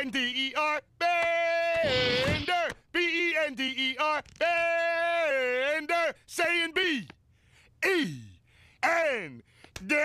N D E R Bender. B E N D E R Bender. Saying B E N D.